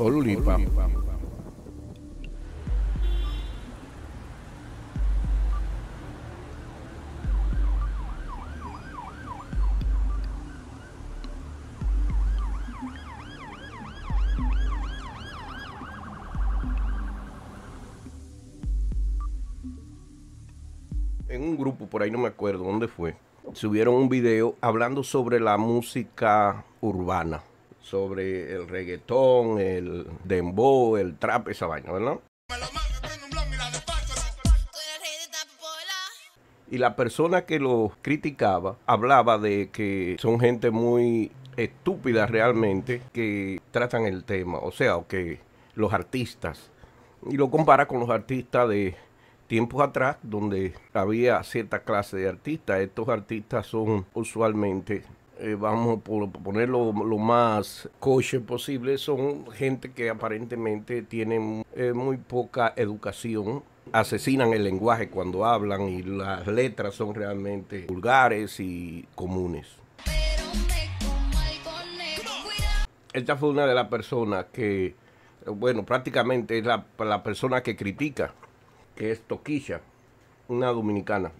En un grupo, por ahí no me acuerdo dónde fue, subieron un video hablando sobre la música urbana sobre el reggaetón, el dembow, el trap, esa vaina, ¿verdad? Y la persona que lo criticaba hablaba de que son gente muy estúpida realmente que tratan el tema, o sea, que los artistas, y lo compara con los artistas de tiempos atrás, donde había cierta clase de artistas. Estos artistas son usualmente eh, vamos a ponerlo lo más coche posible, son gente que aparentemente tienen eh, muy poca educación asesinan el lenguaje cuando hablan y las letras son realmente vulgares y comunes. Esta fue una de las personas que, bueno, prácticamente es la persona que critica, que es Toquilla, una dominicana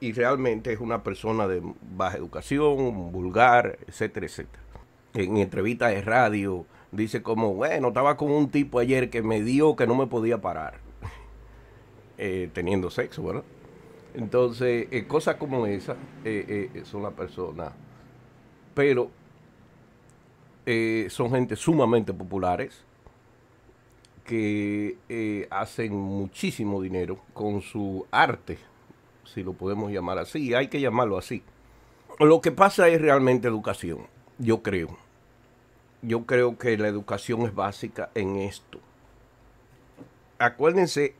y realmente es una persona de baja educación, vulgar, etcétera, etcétera. En entrevistas de radio dice como, bueno, estaba con un tipo ayer que me dio que no me podía parar, eh, teniendo sexo, ¿verdad? Entonces, eh, cosas como esas eh, son las personas, pero son gente sumamente populares que hacen muchísimo dinero con su arte si lo podemos llamar así, hay que llamarlo así. Lo que pasa es realmente educación, yo creo. Yo creo que la educación es básica en esto. Acuérdense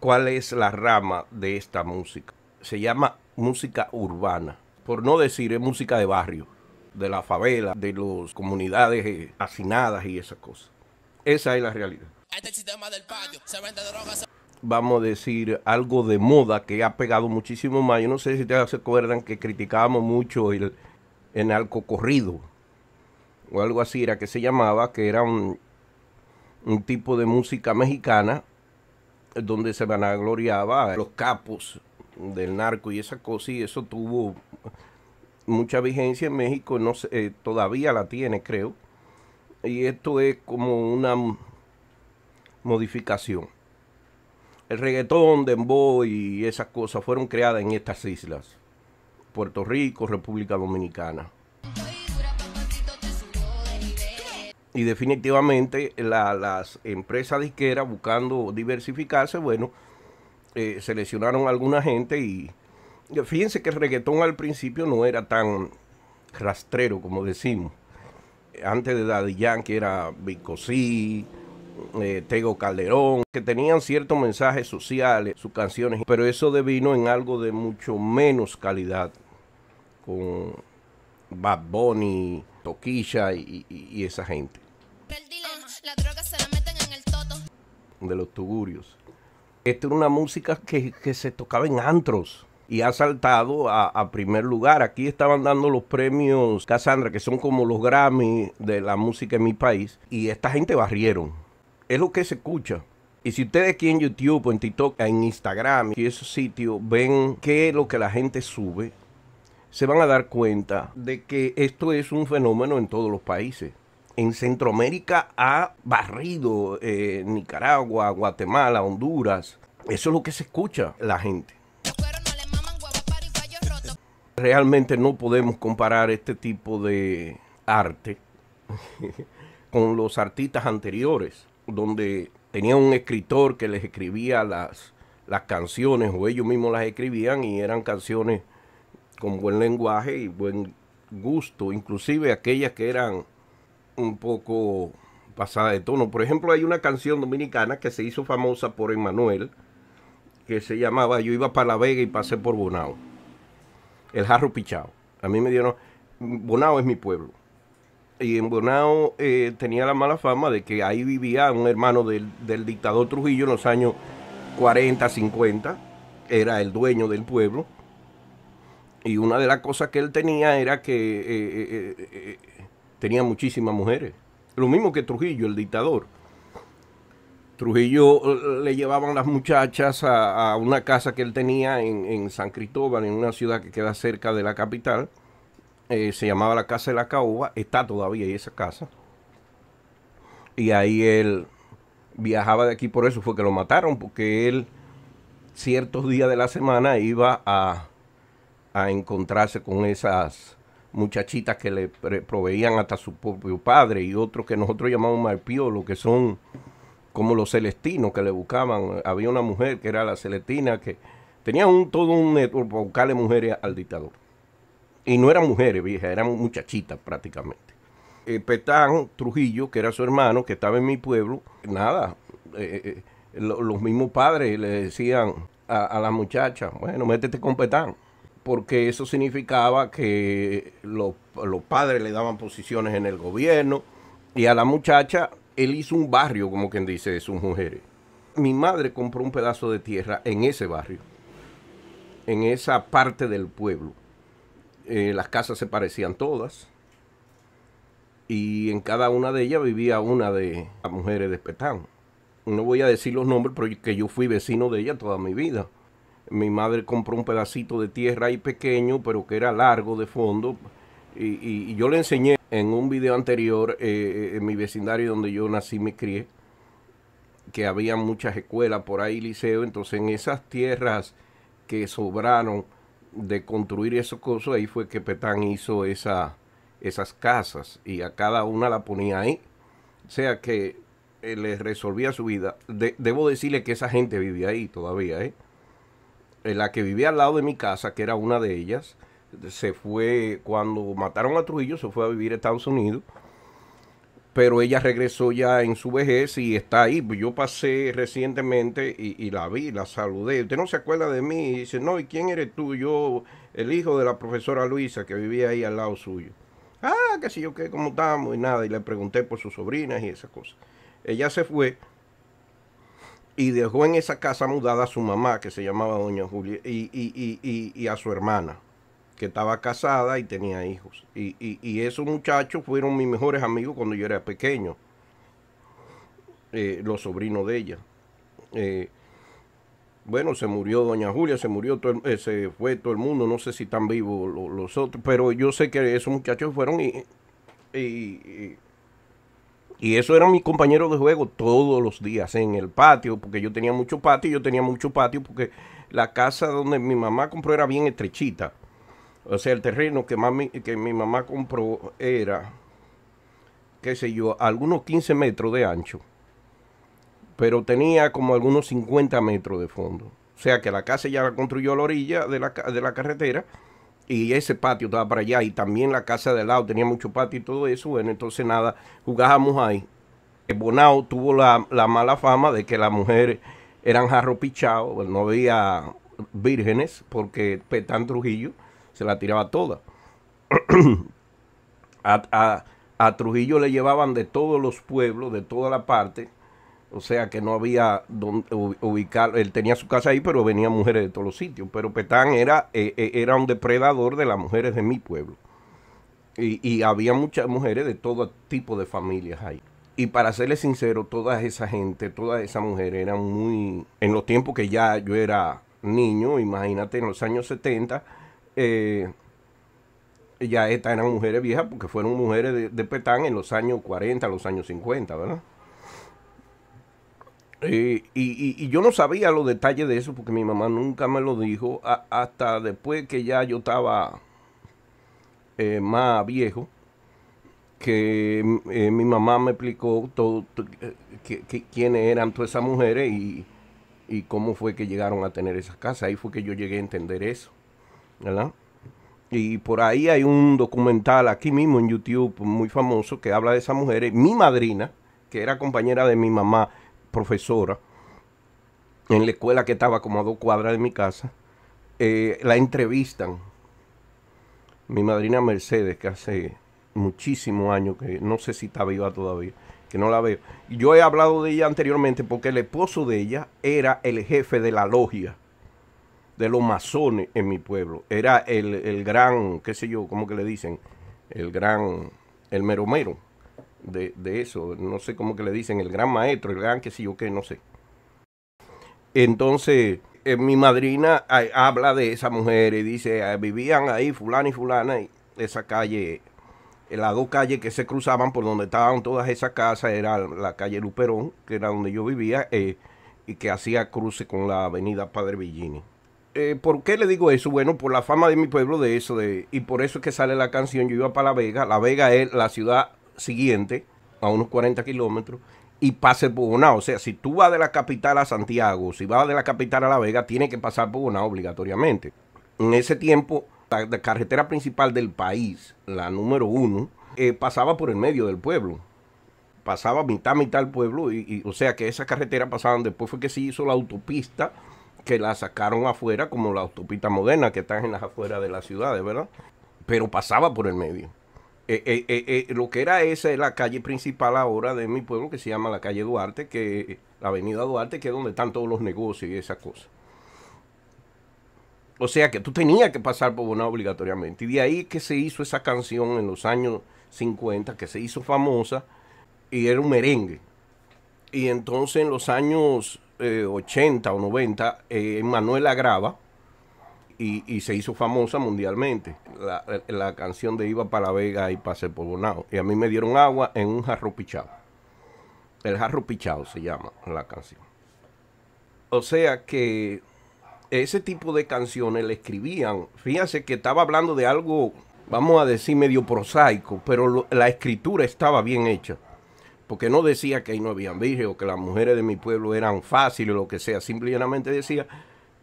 cuál es la rama de esta música. Se llama música urbana, por no decir es música de barrio, de la favela, de las comunidades eh, hacinadas y esas cosas. Esa es la realidad. Este del patio se vende vamos a decir, algo de moda que ha pegado muchísimo más. Yo no sé si ustedes se acuerdan que criticábamos mucho el, narco corrido o algo así era que se llamaba, que era un, un tipo de música mexicana donde se van a los capos del narco y esa cosa, y eso tuvo mucha vigencia en México, no sé, eh, todavía la tiene, creo. Y esto es como una modificación el reggaetón, dembow y esas cosas fueron creadas en estas islas. Puerto Rico, República Dominicana. Y definitivamente las empresas disqueras buscando diversificarse, bueno, eh, seleccionaron a alguna gente y fíjense que el reggaetón al principio no era tan rastrero como decimos. Antes de Daddy Yankee era Bicosí, eh, Tego Calderón, que tenían ciertos mensajes sociales, sus canciones, pero eso devino en algo de mucho menos calidad, con Bad Bunny, Toquilla y, esa gente. De los tugurios. Esta era una música que, se tocaba en antros y ha saltado a, primer lugar. Aquí estaban dando los premios Cassandra, que son como los Grammy de la música en mi país, y esta gente barrieron es lo que se escucha. Y si ustedes aquí en YouTube, en TikTok, en Instagram y esos sitios ven qué es lo que la gente sube, se van a dar cuenta de que esto es un fenómeno en todos los países. En Centroamérica ha barrido eh, Nicaragua, Guatemala, Honduras. Eso es lo que se escucha la gente. Realmente no podemos comparar este tipo de arte con los artistas anteriores donde tenía un escritor que les escribía las, las canciones o ellos mismos las escribían y eran canciones con buen lenguaje y buen gusto, inclusive aquellas que eran un poco pasadas de tono. Por ejemplo, hay una canción dominicana que se hizo famosa por Emanuel que se llamaba Yo iba para La Vega y pasé por Bonao. El jarro pichado. A mí me dieron Bonao es mi pueblo y en Bonao eh, tenía la mala fama de que ahí vivía un hermano del, dictador Trujillo en los años 40, 50, era el dueño del pueblo, y una de las cosas que él tenía era que eh, eh, tenía muchísimas mujeres, lo mismo que Trujillo, el dictador. Trujillo le llevaban las muchachas a, una casa que él tenía en, en San Cristóbal, en una ciudad que queda cerca de la capital, eh, se llamaba la Casa de la Caoba, está todavía esa casa. Y ahí él viajaba de aquí, por eso fue que lo mataron, porque él ciertos días de la semana iba a, a encontrarse con esas muchachitas que le proveían hasta su propio padre y otros que nosotros llamamos lo que son como los celestinos que le buscaban. Había una mujer que era la celestina que tenía un, todo un network para buscarle mujeres al dictador. Y no eran mujeres, vieja, eran muchachitas prácticamente. Eh, Petán Trujillo, que era su hermano, que estaba en mi pueblo, nada, eh, eh, los mismos padres le decían a, la muchacha, bueno, métete con Petán, porque eso significaba que los, los padres le daban posiciones en el gobierno y a la muchacha él hizo un barrio, como quien dice, de sus mujeres. Mi madre compró un pedazo de tierra en ese barrio, en esa parte del pueblo eh, las casas se parecían todas. Y en cada una de ellas vivía una de las mujeres de Petán. No voy a decir los nombres porque yo fui vecino de ella toda mi vida. Mi madre compró un pedacito de tierra ahí pequeño, pero que era largo de fondo. Y, yo le enseñé en un video anterior, eh, eh, en mi vecindario donde yo nací, me crié, que había muchas escuelas por ahí, liceo. Entonces en esas tierras que sobraron, de construir esos cosas, ahí fue que Petán hizo esa, esas casas y a cada una la ponía ahí. O sea que eh, ...le resolvía su vida. debo decirle que esa gente vivía ahí todavía. ¿eh? ¿eh? La que vivía al lado de mi casa, que era una de ellas, se fue cuando mataron a Trujillo, se fue a vivir a Estados Unidos pero ella regresó ya en su vejez y está ahí. Pues yo pasé recientemente y, la vi, la saludé. Usted no se acuerda de mí y dice, no, ¿y quién eres tú? Yo, el hijo de la profesora Luisa que vivía ahí al lado suyo. Ah, qué sé yo qué, cómo estamos y nada. Y le pregunté por sus sobrinas y esas cosas. Ella se fue y dejó en esa casa mudada a su mamá que se llamaba Doña Julia y, y a su hermana que estaba casada y tenía hijos. Y, esos muchachos fueron mis mejores amigos cuando yo era pequeño, eh, los sobrinos de ella. Eh, bueno, se murió Doña Julia, se murió, todo el, eh, fue todo el mundo, no sé si están vivos los, otros, pero yo sé que esos muchachos fueron y, y, eso eran mis compañeros de juego todos los días en el patio, porque yo tenía mucho patio, yo tenía mucho patio, porque la casa donde mi mamá compró era bien estrechita. O sea, el terreno que, que mi mamá compró era, qué sé yo, algunos 15 metros de ancho, pero tenía como algunos 50 metros de fondo. O sea que la casa ya la construyó a la orilla de la, carretera y ese patio estaba para allá y también la casa de lado tenía mucho patio y todo eso. Bueno, entonces nada, jugábamos ahí. Bonao tuvo la, mala fama de que las mujeres eran jarro pichado, no había vírgenes porque Petán Trujillo se la tiraba toda. a, Trujillo le llevaban de todos los pueblos, de toda la parte. O sea que no había donde ubicar, él tenía su casa ahí, pero venían mujeres de todos los sitios. Pero Petán era, e, e, era un depredador de las mujeres de mi pueblo. Y, y, había muchas mujeres de todo tipo de familias ahí. Y para serle sincero, toda esa gente, toda esa mujer eran muy... En los tiempos que ya yo era niño, imagínate, en los años 70, eh, ya estas eran mujeres viejas porque fueron mujeres de, Petán en los años 40, los años 50, ¿verdad? Eh, y, yo no sabía los detalles de eso porque mi mamá nunca me lo dijo hasta después que ya yo estaba eh, más viejo, que mi mamá me explicó todo, quiénes eran todas esas mujeres y, y cómo fue que llegaron a tener esas casas. Ahí fue que yo llegué a entender eso. Y por ahí hay un documental aquí mismo en YouTube muy famoso que habla de esa mujer, eh, Mi madrina, que era compañera de mi mamá, profesora, en la escuela que estaba como a dos cuadras de mi casa, eh, la entrevistan. Mi madrina Mercedes, que hace muchísimos años que no sé si está viva todavía, que no la veo. Yo he hablado de ella anteriormente porque el esposo de ella era el jefe de la logia de los masones en mi pueblo. Era el, el gran, qué sé yo, ¿cómo que le dicen? El gran, el meromero de, de eso. No sé cómo que le dicen, el gran maestro, el gran qué sé yo qué, no sé. Entonces, eh, mi madrina ah, habla de esa mujer y dice, ah, vivían ahí fulana y fulana, y esa calle, las dos calles que se cruzaban por donde estaban todas esas casas, era la calle Luperón, que era donde yo vivía, eh, y que hacía cruce con la avenida Padre Villini. Eh, ¿por qué le digo eso? Bueno, por la fama de mi pueblo, de eso, y por eso es que sale la canción. Yo iba para La Vega, La Vega es la ciudad siguiente, a unos 40 kilómetros, y pasa por una O sea, si tú vas de la capital a Santiago, si vas de la capital a La Vega, tienes que pasar por una obligatoriamente. En ese tiempo, la, carretera principal del país, la número uno, eh, pasaba por el medio del pueblo. Pasaba mitad, mitad del pueblo, y, o sea que esa carretera pasaban. Después fue que se hizo la autopista que la sacaron afuera, como la autopista moderna, que están en las afueras de las ciudades, ¿verdad? Pero pasaba por el medio. Eh, eh, eh, lo que era esa es la calle principal ahora de mi pueblo, que se llama la calle Duarte, que la avenida Duarte, que es donde están todos los negocios y esas cosas. O sea que tú tenías que pasar por una obligatoriamente. Y de ahí que se hizo esa canción en los años 50, que se hizo famosa, y era un merengue. Y entonces en los años 80 o 90, Manuela eh, Manuel graba y, se hizo famosa mundialmente. La, canción de Iba para la Vega y Pase por Bonao. Y a mí me dieron agua en un jarro pichado. El jarro pichado se llama la canción. O sea que ese tipo de canciones le escribían. Fíjense que estaba hablando de algo, vamos a decir, medio prosaico, pero la escritura estaba bien hecha porque no decía que ahí no habían virgen o que las mujeres de mi pueblo eran fáciles o lo que sea, simplemente decía,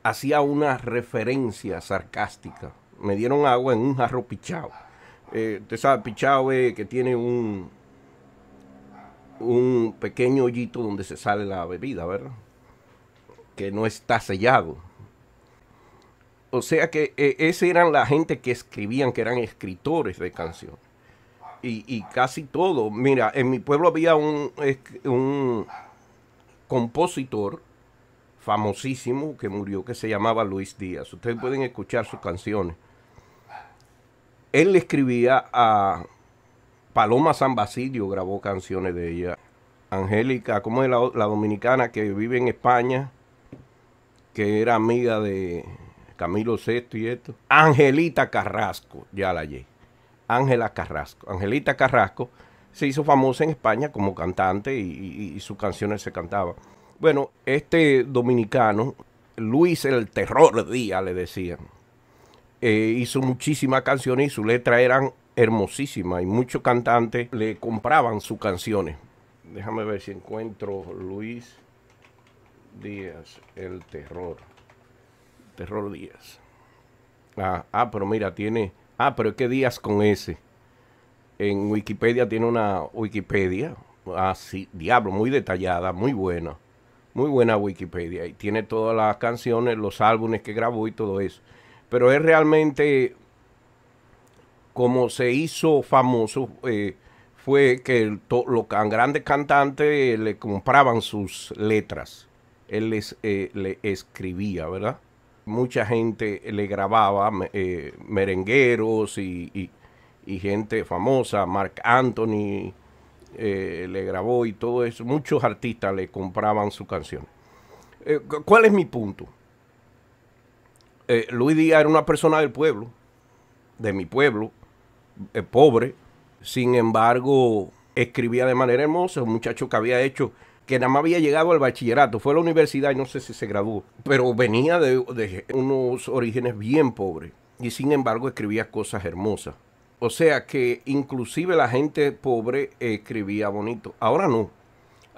hacía una referencia sarcástica. Me dieron agua en un jarro pichado. Eh, usted sabe, pichao es que tiene un, un pequeño hoyito donde se sale la bebida, ¿verdad? Que no está sellado. O sea que eh, esa eran la gente que escribían, que eran escritores de canciones y, casi todo. Mira, en mi pueblo había un, compositor famosísimo que murió que se llamaba Luis Díaz. Ustedes pueden escuchar sus canciones. Él le escribía a Paloma San Basilio, grabó canciones de ella. Angélica, como es la, la dominicana que vive en España, que era amiga de Camilo VI y esto. Angelita Carrasco, ya la hallé. Ángela Carrasco. Angelita Carrasco se hizo famosa en España como cantante y, sus canciones se cantaban. Bueno, este dominicano, Luis el Terror Díaz, le decían, eh, hizo muchísimas canciones y sus letras eran hermosísimas y muchos cantantes le compraban sus canciones. Déjame ver si encuentro Luis Díaz, el Terror. Terror Díaz. ah, ah pero mira, tiene Ah, pero es que con ese, En Wikipedia tiene una Wikipedia, así, ah, diablo, muy detallada, muy buena. Muy buena Wikipedia. Y tiene todas las canciones, los álbumes que grabó y todo eso. Pero es realmente como se hizo famoso. Eh, fue que los grandes cantantes le compraban sus letras. Él les eh, le escribía, ¿verdad? mucha gente le grababa, eh, merengueros y, gente famosa, Mark Anthony eh, le grabó y todo eso, muchos artistas le compraban su canción. Eh, ¿Cuál es mi punto? Luis Díaz era una persona del pueblo, de mi pueblo, pobre, sin embargo, escribía de manera hermosa, un muchacho que había hecho que nada más había llegado al bachillerato, fue a la universidad y no sé si se graduó, pero venía de, unos orígenes bien pobres y sin embargo escribía cosas hermosas. O sea que inclusive la gente pobre escribía bonito. Ahora no.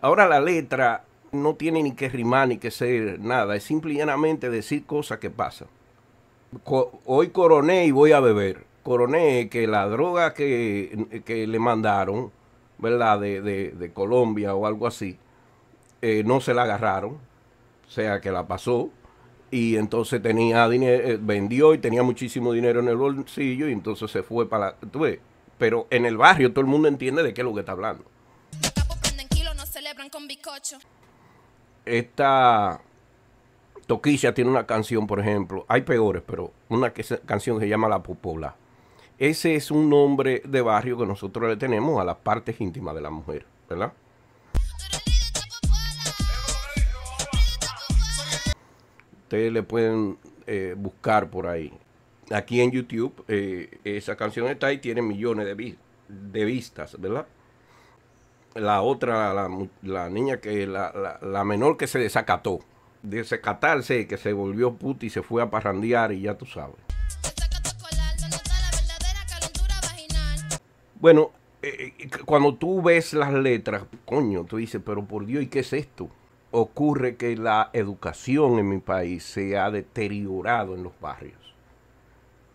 Ahora la letra no tiene ni que rimar ni que ser nada. Es simplemente decir cosas que pasan. hoy coroné y voy a beber. Coroné que la droga que, le mandaron, ¿verdad? de, de Colombia o algo así, eh, no se la agarraron, o sea que la pasó y entonces tenía dinero, eh, vendió y tenía muchísimo dinero en el bolsillo y entonces se fue para la... pero en el barrio todo el mundo entiende de qué es lo que está hablando. Esta Toquilla tiene una canción, por ejemplo, hay peores, pero una que canción que se llama La Popola. Ese es un nombre de barrio que nosotros le tenemos a las partes íntimas de la mujer, ¿verdad? le pueden eh, buscar por ahí. Aquí en YouTube, eh, esa canción está y tiene millones de, de vistas, ¿verdad? La otra, la, la niña que, la, la, la, menor que se desacató, desacatarse, que se volvió puta y se fue a parrandear y ya tú sabes. Bueno, eh, cuando tú ves las letras, coño, tú dices, pero por Dios, ¿y qué es esto? ocurre que la educación en mi país se ha deteriorado en los barrios.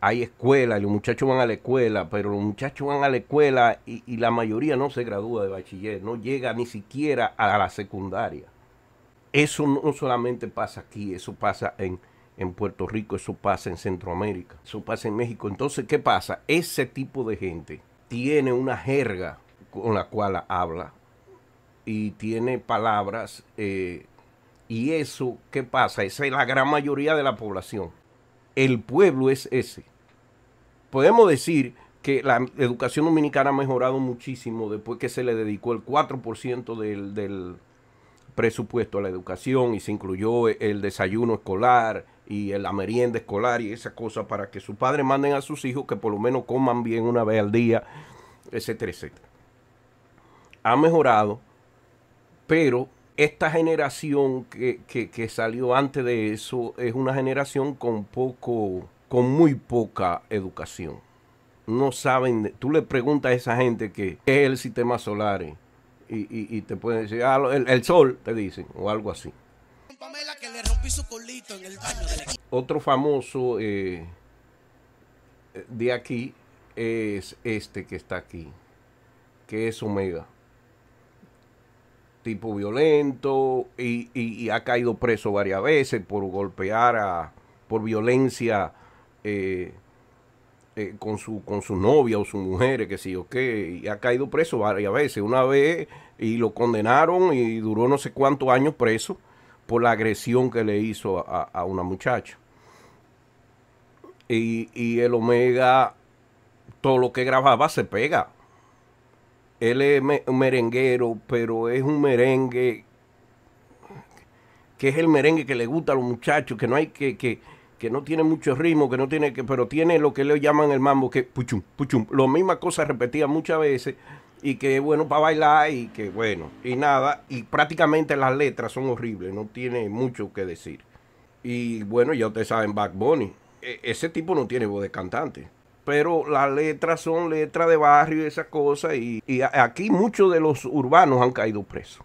Hay escuelas los muchachos van a la escuela, pero los muchachos van a la escuela y, la mayoría no se gradúa de bachiller, no llega ni siquiera a la secundaria. Eso no solamente pasa aquí, eso pasa en, en Puerto Rico, eso pasa en Centroamérica, eso pasa en México. Entonces, ¿qué pasa? Ese tipo de gente tiene una jerga con la cual habla, y tiene palabras. Eh, y eso, ¿qué pasa? Esa es la gran mayoría de la población. El pueblo es ese. Podemos decir que la educación dominicana ha mejorado muchísimo después que se le dedicó el 4% del, del presupuesto a la educación y se incluyó e, el desayuno escolar y la merienda escolar y esa cosa para que sus padres manden a sus hijos que por lo menos coman bien una vez al día, etcétera, etcétera. Ha mejorado, pero esta generación que, salió antes de eso es una generación con poco, con muy poca educación. No saben, tú le preguntas a esa gente que qué es el sistema solar y, y, te pueden decir, ah, el, sol, te dicen, o algo así. Otro famoso eh, de aquí es este que está aquí, que es Omega tipo violento y, ha caído preso varias veces por golpear a, por violencia eh, eh, con, su, con su novia o su mujer, que sí o qué, y ha caído preso varias veces. Una vez y lo condenaron y duró no sé cuántos años preso por la agresión que le hizo a, una muchacha. y el Omega, todo lo que grababa se pega él es merenguero, pero es un merengue que es el merengue que le gusta a los muchachos, que no hay que, que, que no tiene mucho ritmo, que no tiene que, pero tiene lo que le llaman el mambo, que puchum, puchum, lo misma cosa repetida muchas veces y que es bueno para bailar y que bueno, y nada, y prácticamente las letras son horribles, no tiene mucho que decir. Y bueno, ya ustedes saben, Back Bunny, e, ese tipo no tiene voz de cantante pero las letras son letras de barrio y esas cosas. Y, aquí muchos de los urbanos han caído presos.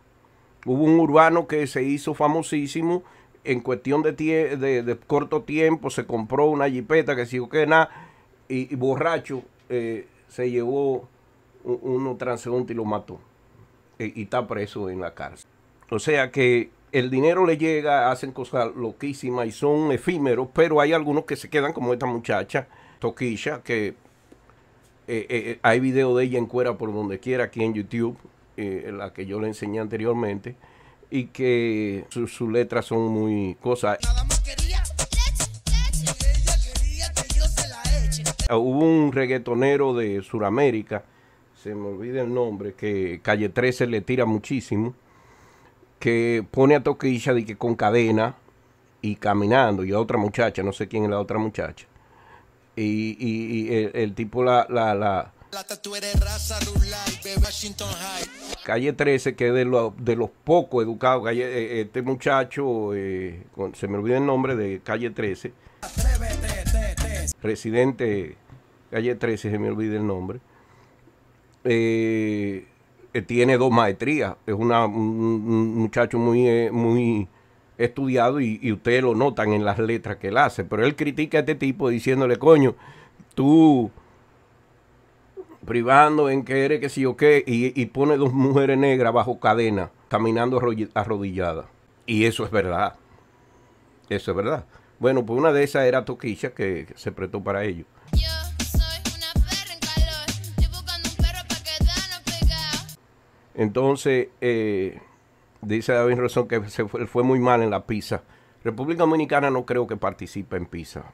Hubo un urbano que se hizo famosísimo en cuestión de, de, corto tiempo, se compró una jipeta que siguió que nada, y, borracho eh, se llevó uno transeúnte y lo mató. Eh, y está preso en la cárcel. O sea que el dinero le llega, hacen cosas loquísimas y son efímeros, pero hay algunos que se quedan como esta muchacha Toquilla, que eh, eh, eh, hay video de ella en cuera por donde quiera aquí en YouTube, la que yo le enseñé anteriormente, y que sus letras son muy cosas. Ah, hubo un reggaetonero de Sudamérica, se me olvida el nombre, que Calle 13 le tira muchísimo, que pone a Toquilla de que con cadena y caminando, y a otra muchacha, no sé quién es la otra muchacha y, el, tipo la... la, la Calle 13, que es de, de los pocos educados, eh, eh, este muchacho, eh, se me olvida el nombre de Calle 13, residente Calle 13, se me olvida el nombre, eh, tiene dos maestrías, es un, un muchacho muy, muy estudiado y, y ustedes lo notan en las letras que él hace, pero él critica a este tipo diciéndole, coño, tú privando en que eres que si o qué, y, pone dos mujeres negras bajo cadena, caminando arrodilladas. Y eso es verdad. Eso es verdad. Bueno, pues una de esas era Toquilla que, se prestó para ello. Yo soy una perra en calor, buscando un perro Entonces, eh, Dice David Rosón que se fue, muy mal en la PISA. República Dominicana no creo que participe en PISA.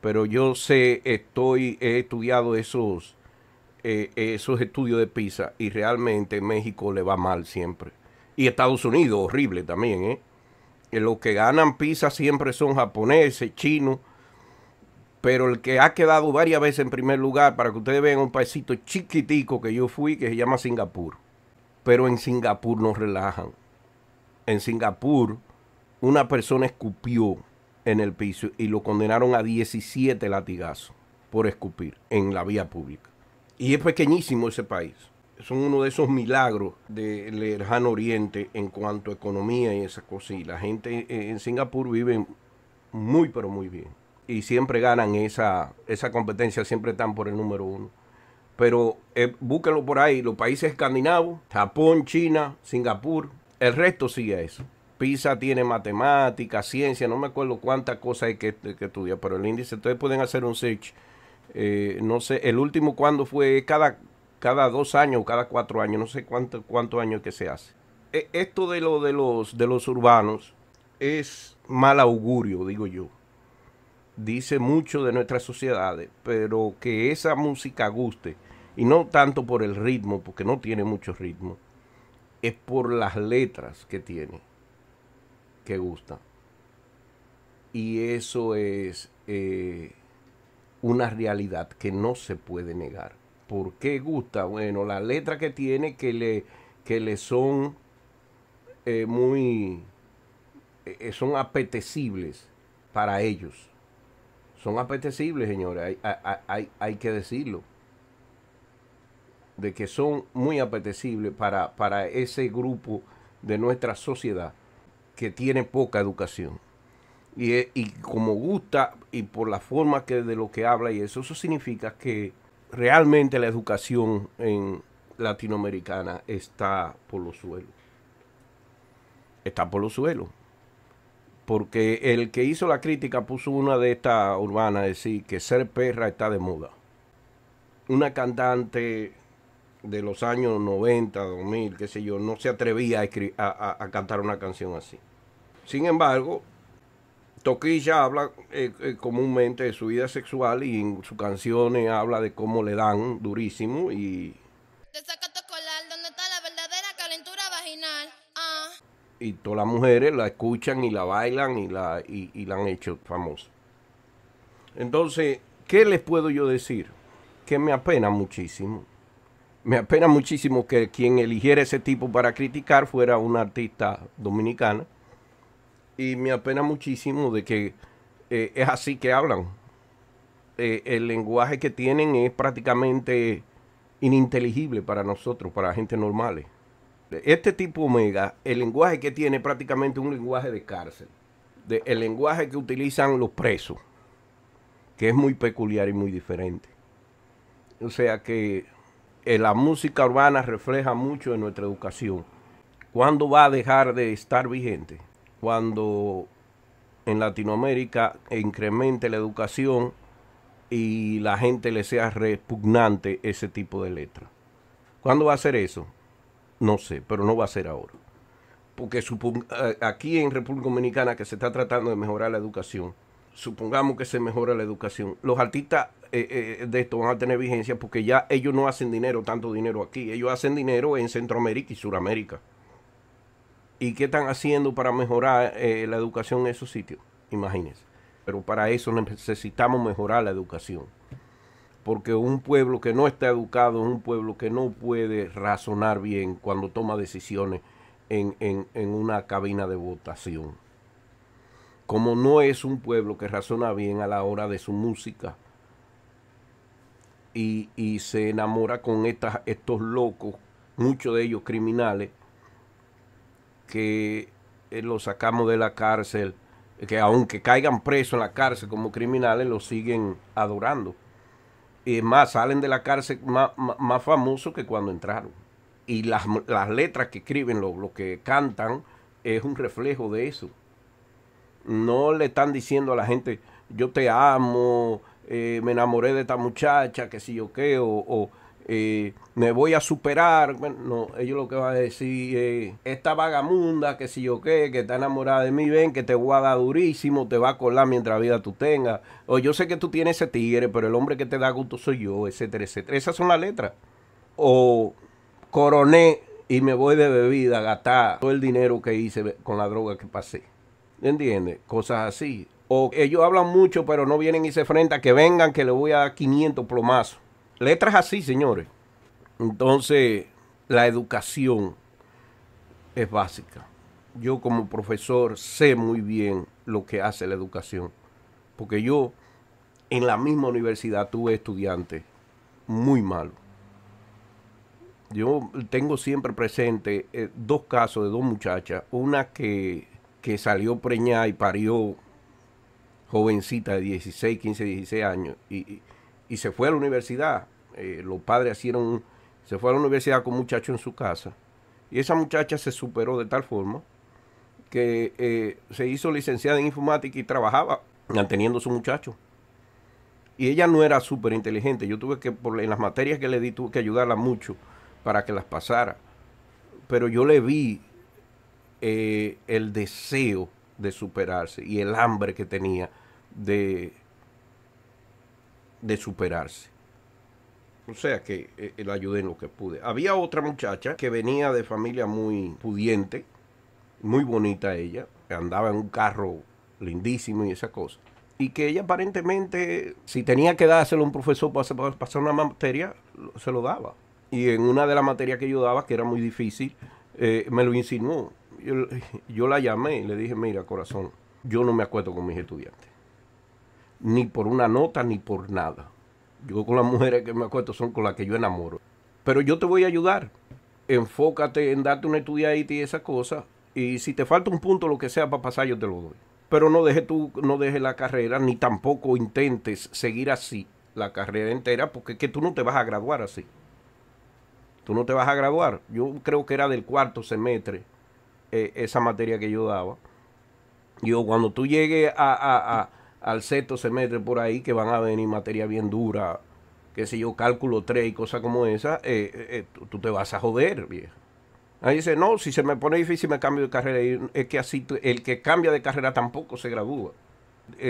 Pero yo sé, estoy, he estudiado esos, eh, esos estudios de PISA y realmente México le va mal siempre. Y Estados Unidos, horrible también, ¿eh? eh los que ganan PISA siempre son japoneses, chinos pero el que ha quedado varias veces en primer lugar, para que ustedes vean un paisito chiquitico que yo fui, que se llama Singapur. Pero en Singapur no relajan. En Singapur una persona escupió en el piso y lo condenaron a 17 latigazos por escupir en la vía pública. Y es pequeñísimo ese país. Es uno de esos milagros del lejano oriente en cuanto a economía y esas cosas. Y la gente en Singapur vive muy, pero muy bien. Y siempre ganan esa, esa competencia, siempre están por el número uno pero eh, búsquenlo por ahí, los países escandinavos, Japón, China, Singapur, el resto sigue eso. PISA tiene matemática ciencia, no me acuerdo cuántas cosas hay que, estudiar, pero el índice, ustedes pueden hacer un search. Eh, no sé, el último ¿cuándo fue cada, cada dos años o cada cuatro años, no sé cuántos cuánto años que se hace. E, esto de, lo, de, los, de los urbanos es mal augurio, digo yo. Dice mucho de nuestras sociedades, pero que esa música guste y no tanto por el ritmo, porque no tiene mucho ritmo. Es por las letras que tiene, que gusta. Y eso es eh, una realidad que no se puede negar. ¿Por qué gusta? Bueno, las letras que tiene que le, que le son eh, muy... Eh, son apetecibles para ellos. Son apetecibles, señores, hay que decirlo de que son muy apetecibles para, ese grupo de nuestra sociedad que tiene poca educación. Y, como gusta y por la forma que de lo que habla y eso, eso significa que realmente la educación en latinoamericana está por los suelos. Está por los suelos. Porque el que hizo la crítica puso una de estas urbanas, decir que ser perra está de moda. Una cantante de los años 90, 2000, qué sé yo, no se atrevía a, a, a cantar una canción así. Sin embargo, Toquilla habla eh, eh, comúnmente de su vida sexual y en sus canciones habla de cómo le dan durísimo y... está la verdadera calentura vaginal? Ah. Y todas las mujeres la escuchan y la bailan y la, y la han hecho famosa. Entonces, ¿qué les puedo yo decir? Que me apena muchísimo me apena muchísimo que quien eligiera ese tipo para criticar fuera una artista dominicana. Y me apena muchísimo de que eh, es así que hablan. Eh, el lenguaje que tienen es prácticamente ininteligible para nosotros, para gente normal. Este tipo omega, el lenguaje que tiene es prácticamente un lenguaje de cárcel. el lenguaje que utilizan los presos, que es muy peculiar y muy diferente. O sea que eh, la música urbana refleja mucho en nuestra educación. ¿Cuándo va a dejar de estar vigente? Cuando en Latinoamérica incremente la educación y la gente le sea repugnante ese tipo de letra. ¿Cuándo va a ser eso? No sé, pero no va a ser ahora. Porque eh, aquí en República Dominicana que se está tratando de mejorar la educación, supongamos que se mejora la educación, los artistas eh, eh, de esto van a tener vigencia porque ya ellos no hacen dinero, tanto dinero aquí. Ellos hacen dinero en Centroamérica y Suramérica. ¿Y qué están haciendo para mejorar eh, la educación en esos sitios? Imagínense. Pero para eso necesitamos mejorar la educación. Porque un pueblo que no está educado es un pueblo que no puede razonar bien cuando toma decisiones en, en una cabina de votación como no es un pueblo que razona bien a la hora de su música, y, se enamora con estas, estos locos, muchos de ellos criminales, que eh, los sacamos de la cárcel, que aunque caigan presos en la cárcel como criminales, los siguen adorando. Y más, salen de la cárcel más, famosos que cuando entraron. Y las, letras que escriben, lo, lo que cantan, es un reflejo de eso. No le están diciendo a la gente, yo te amo, eh, me enamoré de esta muchacha, que si yo qué, o, eh, me voy a superar. no, ellos lo que van a decir esta vagamunda, que si yo qué, que está enamorada de mí, ven, que te voy a dar durísimo, te va a colar mientras vida tú tengas. O yo sé que tú tienes ese tigre, pero el hombre que te da gusto soy yo, etcétera, etcétera. Esas son las letras. O coroné y me voy de bebida a gastar todo el dinero que hice con la droga que pasé. ¿Entiendes? Cosas así ellos hablan mucho, pero no vienen y se enfrentan. Que vengan, que le voy a dar 500 plomazos. Letras así, señores. Entonces, la educación es básica. Yo como profesor sé muy bien lo que hace la educación. Porque yo en la misma universidad tuve estudiantes muy malos. Yo tengo siempre presente eh, dos casos de dos muchachas. Una que, que salió preñada y parió jovencita de 16, 15, 16 años, y, se fue a la universidad. Eh, los padres hicieron, se fue a la universidad con un muchacho en su casa, y esa muchacha se superó de tal forma que eh, se hizo licenciada en informática y trabajaba manteniendo a su muchacho. Y ella no era súper inteligente. Yo tuve que, por, en las materias que le di, tuve que ayudarla mucho para que las pasara. Pero yo le vi eh, el deseo de superarse y el hambre que tenía de, superarse. O sea que eh, eh, la ayudé en lo que pude. Había otra muchacha que venía de familia muy pudiente, muy bonita ella, andaba en un carro lindísimo y esa cosa. Y que ella aparentemente, si tenía que dárselo a un profesor para pasar una materia, se lo daba. Y en una de las materias que yo daba, que era muy difícil, eh, me lo insinuó. Yo, yo la llamé y le dije, mira, corazón, yo no me acuerdo con mis estudiantes ni por una nota, ni por nada. Yo con las mujeres que me acuesto son con las que yo enamoro. Pero yo te voy a ayudar. Enfócate en darte una estudiadita y esas cosas. Y si te falta un punto, lo que sea para pasar, yo te lo doy. Pero no dejes tú, no deje la carrera, ni tampoco intentes seguir así la carrera entera, porque es que tú no te vas a graduar así. Tú no te vas a graduar. Yo creo que era del cuarto semestre eh, esa materia que yo daba. Yo, cuando tú llegues a al sexto mete por ahí que van a venir materia bien dura, que si yo, cálculo tres y cosas como esa, eh, eh, eh, tú, te vas a joder, viejo Ahí dice, no, si se me pone difícil me cambio de carrera. es que así, el que cambia de carrera tampoco se gradúa.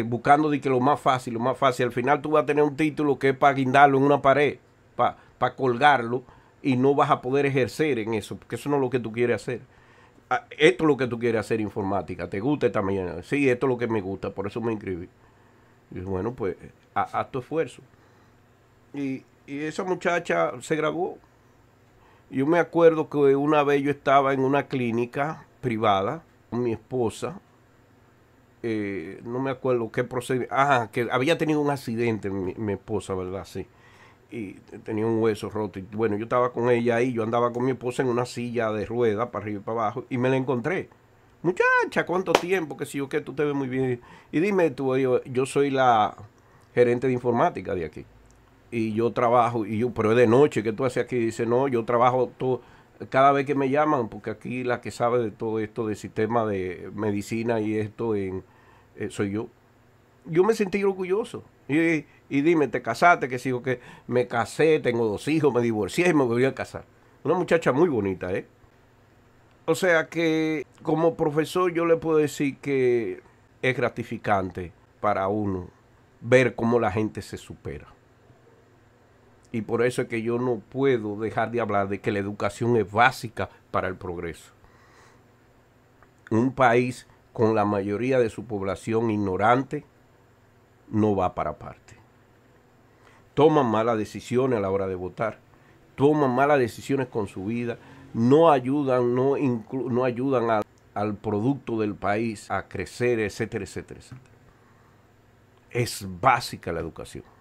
buscando de que lo más fácil, lo más fácil. Al final tú vas a tener un título que es para guindarlo en una pared, para colgarlo, y no vas a poder ejercer en eso, porque eso no es lo que tú quieres hacer ah, esto es lo que tú quieres hacer informática, te gusta también. Sí, esto es lo que me gusta, por eso me inscribí. Y bueno, pues a tu esfuerzo. Y, esa muchacha se grabó. Yo me acuerdo que una vez yo estaba en una clínica privada con mi esposa. Eh, no me acuerdo qué procedimiento. Ah, que había tenido un accidente mi, esposa, ¿verdad? Sí. Y tenía un hueso roto. Y bueno, yo estaba con ella ahí. Yo andaba con mi esposa en una silla de rueda para arriba y para abajo. Y me la encontré muchacha, ¿cuánto tiempo? Que si yo que tú te ves muy bien. Y dime tú, yo, soy la gerente de informática de aquí. Y yo trabajo, y yo, pero es de noche, que tú haces aquí? dice, no, yo trabajo todo, cada vez que me llaman, porque aquí la que sabe de todo esto del sistema de medicina y esto en, eh, soy yo. Yo me sentí orgulloso. Y, y dime, ¿te casaste? Que yo que me casé, tengo dos hijos, me divorcié y me volví a casar. Una muchacha muy bonita, ¿eh? O sea que como profesor yo le puedo decir que es gratificante para uno ver cómo la gente se supera. Y por eso es que yo no puedo dejar de hablar de que la educación es básica para el progreso. Un país con la mayoría de su población ignorante no va para parte. toma malas decisiones a la hora de votar, toma malas decisiones con su vida, no ayudan, no, no ayudan al producto del país a crecer, etcétera, etcétera, etcétera. Es básica la educación.